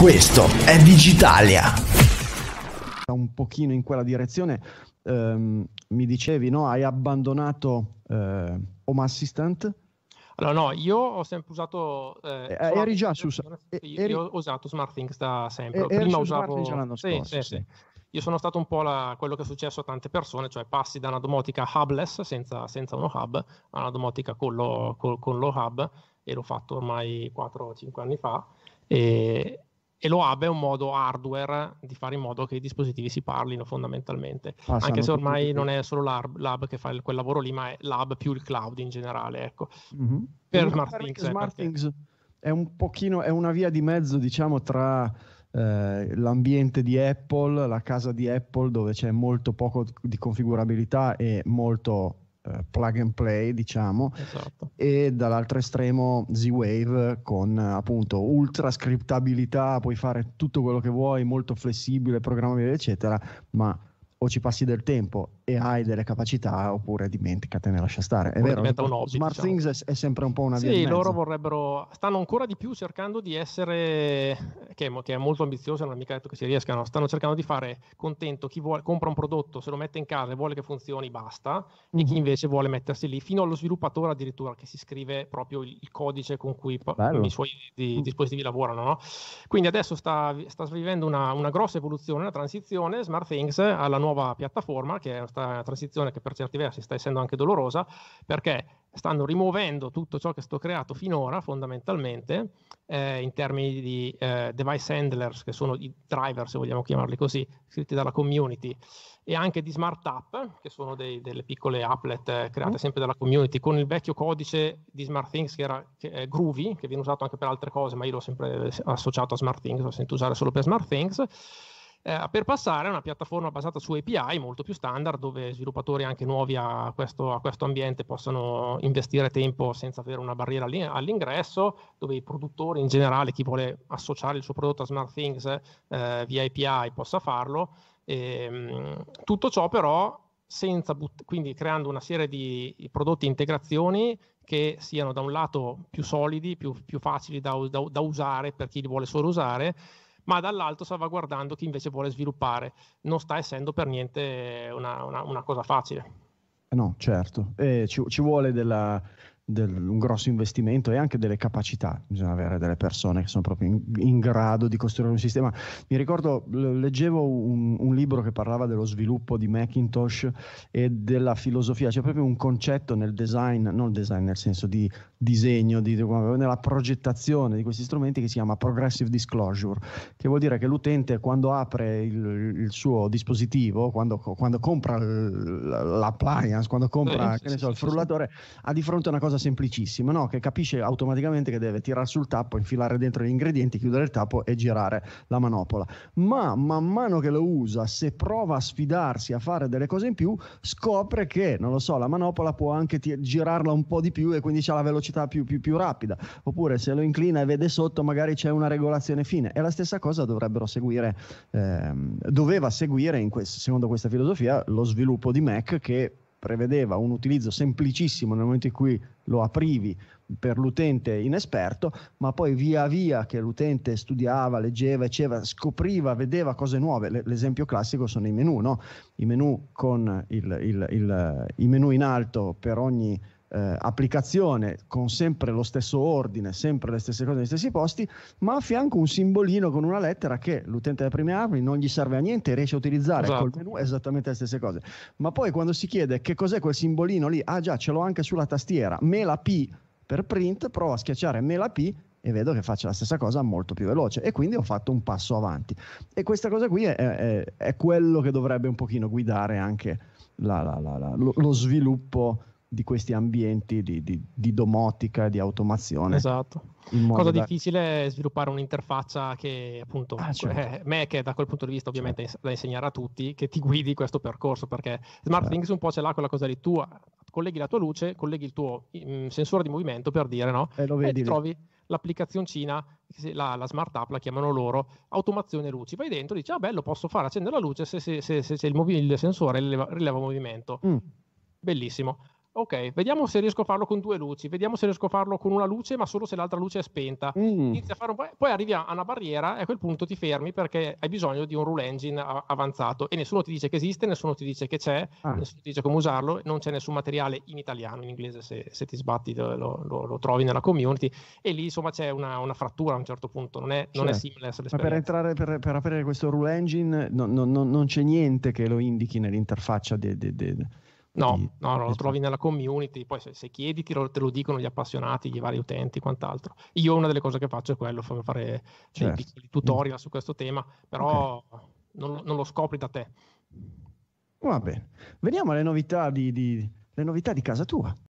Questo è Digitalia. Un pochino in quella direzione ehm, mi dicevi, no? Hai abbandonato eh, Home Assistant? Allora, no, io ho sempre usato. Eh, eh, eri già su. Eh, io, eri... ho usato SmartThings da sempre. E, eh, Prima usavo. Già l'anno scorso, sì, sì, sì. Io sono stato un po' la, quello che è successo a tante persone, cioè passi da una domotica hubless, senza, senza uno hub, a una domotica con lo, con, con lo hub, e l'ho fatto ormai 4-5 anni fa. E, e lo hub è un modo hardware di fare in modo che i dispositivi si parlino fondamentalmente, Passano ah, anche se ormai non è solo l'hub, l'hub che fa il, quel lavoro lì, ma è l'hub più il cloud in generale, ecco. Mm-hmm. Per SmartThings eh, Smart perché... è un pochino, è una via di mezzo, diciamo, tra eh, l'ambiente di Apple, la casa di Apple dove c'è molto poco di configurabilità e molto eh, plug and play, diciamo, esatto. e dall'altro estremo Z-Wave con eh, appunto ultra scriptabilità, puoi fare tutto quello che vuoi, molto flessibile, programmabile, eccetera, ma o ci passi del tempo e hai delle capacità oppure dimenticate ne lascia stare. È vero, diventa un hobby, Smart diciamo. Things è, è, sempre un po' una via Sì, loro vorrebbero, stanno ancora di più cercando di essere, che, che è molto ambizioso, non è mica detto che si riescano, stanno cercando di fare contento chi vuole, compra un prodotto, se lo mette in casa e vuole che funzioni, basta, mm-hmm. e chi mhm. invece vuole mettersi lì, fino allo sviluppatore addirittura che si scrive proprio il, il codice con cui Bello. i suoi di, mm. dispositivi lavorano. No? Quindi adesso sta, sta vivendo una, una grossa evoluzione, una transizione, Smart Things alla nuova nuova piattaforma, che è una transizione che per certi versi sta essendo anche dolorosa, perché stanno rimuovendo tutto ciò che sto creato finora fondamentalmente eh, in termini di eh, device handlers, che sono i driver se vogliamo chiamarli così, scritti dalla community, e anche di smart app, che sono dei, delle piccole applet eh, create mm-hmm. sempre dalla community, con il vecchio codice di smart things che era che Groovy, che viene usato anche per altre cose, ma io l'ho sempre eh, associato a smart things, l'ho sentito usare solo per smart things eh, per passare a una piattaforma basata su API molto più standard dove sviluppatori anche nuovi a questo, a questo ambiente possono investire tempo senza avere una barriera all'ingresso, dove i produttori in generale, chi vuole associare il suo prodotto a SmartThings eh, via API possa farlo. E, ehm, tutto ciò però senza but- quindi creando una serie di prodotti e integrazioni che siano da un lato più solidi, più, più facili da, da, da usare per chi li vuole solo usare ma dall'alto salvaguardando chi invece vuole sviluppare. Non sta essendo per niente una, una, una cosa facile. Eh no, certo, eh, ci, ci, vuole della, del, un grosso investimento e anche delle capacità. Bisogna avere delle persone che sono proprio in, in grado di costruire un sistema. Mi ricordo, leggevo un, un, libro che parlava dello sviluppo di Macintosh e della filosofia, c'è proprio un concetto nel design, non design nel senso di disegno, di, nella progettazione di questi strumenti che si chiama progressive disclosure, che vuol dire che l'utente quando apre il, il suo dispositivo, quando, quando compra l'appliance, quando compra eh, sì, so, il frullatore, ha di fronte una cosa semplicissima, no? che capisce automaticamente che deve tirare sul tappo, infilare dentro gli ingredienti, chiudere il tappo e girare la manopola. Ma man mano che lo usa, se prova a sfidarsi a fare delle cose in più, scopre che, non lo so, la manopola può anche t- girarla un po' di più e quindi c'è la velocità più, più, più rapida. Oppure se lo inclina e vede sotto, magari c'è una regolazione fine. E la stessa cosa dovrebbero seguire, ehm, doveva seguire, que- secondo questa filosofia, lo sviluppo di Mac che prevedeva un utilizzo semplicissimo nel momento in cui lo aprivi per l'utente inesperto, ma poi via via che l'utente studiava, leggeva, eccetera, scopriva, vedeva cose nuove. L- l'esempio classico sono i menu, no? i menu con il, il, il, i menu in alto per ogni eh, applicazione con sempre lo stesso ordine, sempre le stesse cose negli stessi posti, ma a fianco un simbolino con una lettera che l'utente delle prime armi non gli serve a niente riesce a utilizzare esatto. col menu esattamente le stesse cose. Ma poi quando si chiede che cos'è quel simbolino lì, ah già, ce l'ho anche sulla tastiera, me la P per print, provo a schiacciare me la P e vedo che faccio la stessa cosa molto più veloce e quindi ho fatto un passo avanti e questa cosa qui è, è, è quello che dovrebbe un pochino guidare anche la, la, la, lo, lo, sviluppo di questi ambienti di, di, di domotica, di automazione. Esatto. Cosa da... difficile è sviluppare un'interfaccia che appunto ah, certo. Eh, me che da quel punto di vista ovviamente certo. da insegnare a tutti, che ti guidi questo percorso perché SmartThings certo. un po' ce l'ha quella cosa lì, tu colleghi la tua luce, colleghi il tuo mh, mm, sensore di movimento per dire no? Eh, e, lo vedi e trovi l'applicazioncina, la, la, smart app la chiamano loro, automazione luci. Vai dentro, dici, ah bello, posso fare, accendere la luce se, se, se, se il, movi- il, sensore rileva, rileva movimento. Mm. Bellissimo ok, vediamo se riesco a farlo con due luci, vediamo se riesco a farlo con una luce, ma solo se l'altra luce è spenta. Mm. Po', poi arrivi a una barriera e a quel punto ti fermi perché hai bisogno di un rule engine avanzato e nessuno ti dice che esiste, nessuno ti dice che c'è, ah. nessuno ti dice come usarlo, non c'è nessun materiale in italiano, in inglese se, se ti sbatti lo, lo, lo, trovi nella community e lì insomma c'è una, una frattura a un certo punto, non è, non cioè, è certo. seamless Ma per, entrare, per, per, aprire questo rule engine no, no, no, non c'è niente che lo indichi nell'interfaccia de, de, de, No, no, no, lo trovi nella community, poi se, se chiedi te lo, te lo, dicono gli appassionati, gli vari utenti, quant'altro. Io una delle cose che faccio è quello, fare certo. dei piccoli tutorial mm. su questo tema, però okay. non, non, lo scopri da te. Va bene, veniamo alle novità di, di, novità di casa tua.